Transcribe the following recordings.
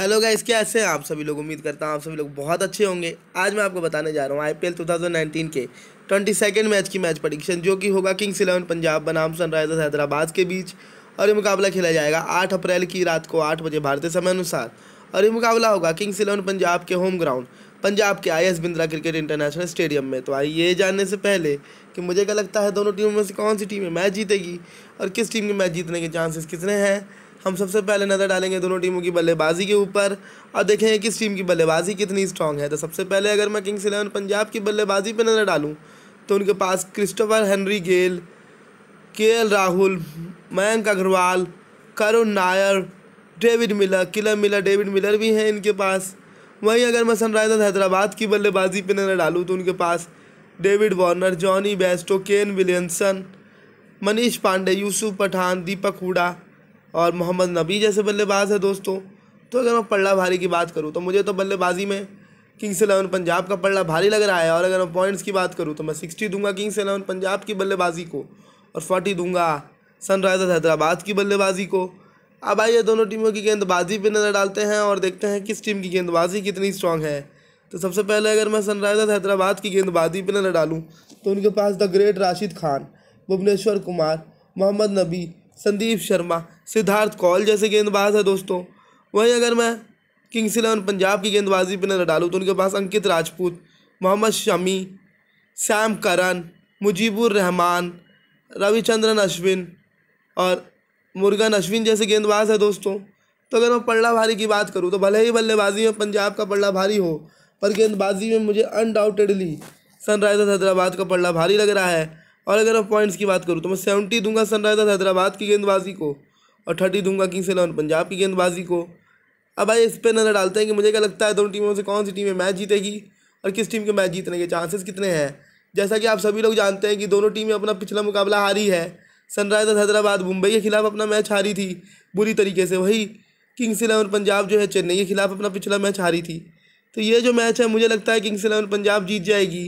hello guys कैसे हैं आप सभी लोग उम्मीद करता हूँ आप सभी लोग बहुत अच्छे होंगे आज मैं आपको बताने जा रहा हूँ आईपीएल 2019 के ट्वेंटी सेकेंड मैच की मैच प्रडिक्शन जो कि होगा किंग्स इलेवन पंजाब बनाम सनराइजर्स हैदराबाद के बीच और ये मुकाबला खेला जाएगा आठ अप्रैल की रात को आठ बजे भारतीय समय अनुसार और ये मुकाबला होगा किंग्स इलेवन पंजाब के होम ग्राउंड पंजाब के I S Bindra cricket international stadium में तो आइए ये जानने से पहले कि मुझे क्या लगता है दोनों टीमों में से कौन सी टीमें मैच जीतेगी और किस टीम के मैच जीतने के चांसेस कितने हैं हम सबसे पहले नज़र डालेंगे दोनों टीमों की बल्लेबाजी के ऊपर और देखेंगे किस टीम की बल्लेबाजी कितनी स्ट्रांग है तो सबसे पहले अगर मैं किंग्स इलेवन पंजाब की बल्लेबाजी पर नज़र डालूँ तो उनके पास क्रिस्टोफर हेनरी गेल के Rahul Mayank Agarwal Karun Nair David Miller killer Miller David Miller भी हैं इनके पास वहीं अगर मैं सनराइज़र्स हैदराबाद की बल्लेबाजी पर नज़र डालूँ तो उनके पास David Warner Jonny Bairstow Kane Williamson Manish Pandey Yusuf Pathan Deepak Hooda और मोहम्मद नबी जैसे बल्लेबाज है दोस्तों तो अगर मैं पल्ला भारी की बात करूँ तो मुझे तो बल्लेबाजी में किंग्स इलेवन पंजाब का पल्ला भारी लग रहा है और अगर मैं पॉइंट्स की बात करूँ तो मैं सिक्सटी दूंगा किंग्स इलेवन पंजाब की बल्लेबाजी को और फोर्टी दूंगा सनराइज़र हैदराबाद की बल्लेबाजी को अब आइए दोनों टीमों की गेंदबाजी पर नज़र डालते हैं और देखते हैं किस टीम की गेंदबाजी कितनी स्ट्रॉन्ग है तो सबसे पहले अगर मैं सनराइज़र्स हैदराबाद की गेंदबाजी पर नज़र डालूँ तो उनके पास द ग्रेट राशिद खान भुवनेश्वर कुमार मोहम्मद नबी संदीप शर्मा सिद्धार्थ कौल जैसे गेंदबाज है दोस्तों वहीं अगर मैं किंग्स इलेवन पंजाब की गेंदबाजी पर नजर डालूँ तो उनके पास अंकित राजपूत मोहम्मद शमी सैम करन मुजीबुर रहमान रविचंद्रन अश्विन और मुर्गन अश्विन जैसे गेंदबाज है दोस्तों तो अगर मैं पल्ला भारी की बात करूँ तो भले ही बल्लेबाजी में पंजाब का पल्ला भारी हो पर गेंदबाजी में मुझे अनडाउटेडली सनराइजर्स हैदराबाद का पल्ला भारी लग रहा है और अगर मैं पॉइंट्स की बात करूँ तो मैं सेवेंटी दूंगा सनराइजर्स हैदराबाद की गेंदबाजी को और थर्टी दूंगा किंग्स इलेवन पंजाब की गेंदबाजी को अब भाई इस पर नज़र डालते हैं कि मुझे क्या लगता है दोनों टीमों से कौन सी टीमें मैच जीतेगी और किस टीम के मैच जीतने के चांसेस कितने हैं जैसा कि आप सभी लोग जानते हैं कि दोनों टीमें अपना पिछला मुकाबला हारी है सनराइजर्स हैदराबाद मुंबई के खिलाफ अपना मैच हारी थी बुरी तरीके से वही किंग्स इलेवन पंजाब जो है चेन्नई के खिलाफ अपना पिछला मैच हारी थी तो ये जो मैच है मुझे लगता है किंग्स इलेवन पंजाब जीत जाएगी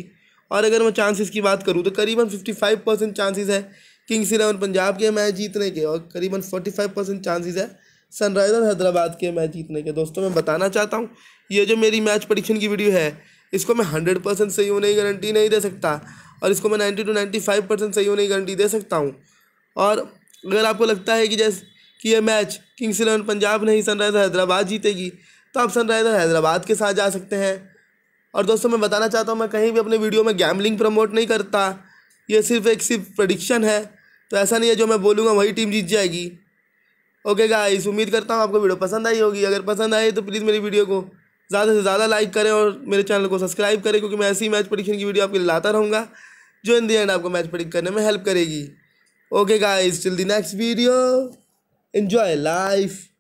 और अगर मैं चांसेस की बात करूँ तो करीबन फिफ्टी फाइव परसेंट चांसेज़ है किंग्स इलेवन पंजाब के मैच जीतने के और करीबन फोर्टी फाइव परसेंट चांसेज़ है सनराइज़र हैदराबाद के मैच जीतने के दोस्तों मैं बताना चाहता हूँ ये जो मेरी मैच परीक्षण की वीडियो है इसको मैं हंड्रेड परसेंट सही होने की गारंटी नहीं दे सकता और इसको मैं ninety two ninety five percent सही होने की गारंटी दे सकता हूँ और अगर आपको लगता है कि जैसे कि ये मैच किंग्स इलेवन पंजाब नहीं सनराइज़र हैदराबाद जीतेगी तो आप सनराइज़र हैदराबाद के साथ जा सकते हैं और दोस्तों मैं बताना चाहता हूँ मैं कहीं भी अपने वीडियो में गैमलिंग प्रमोट नहीं करता ये सिर्फ एक सिर्फ प्रडिक्शन है तो ऐसा नहीं है जो मैं बोलूँगा वही टीम जीत जाएगी ओके गाइस उम्मीद करता हूँ आपको वीडियो पसंद आई होगी अगर पसंद आई तो प्लीज़ मेरी वीडियो को ज़्यादा से ज़्यादा लाइक करें और मेरे चैनल को सब्सक्राइब करें क्योंकि मैं ऐसी मैच प्रडिक्शन की वीडियो आपके लिए लाता रहूँगा जो इन दी एंड आपको मैच प्रडिक्ट करने में हेल्प करेगी okay guys till the next video enjoy life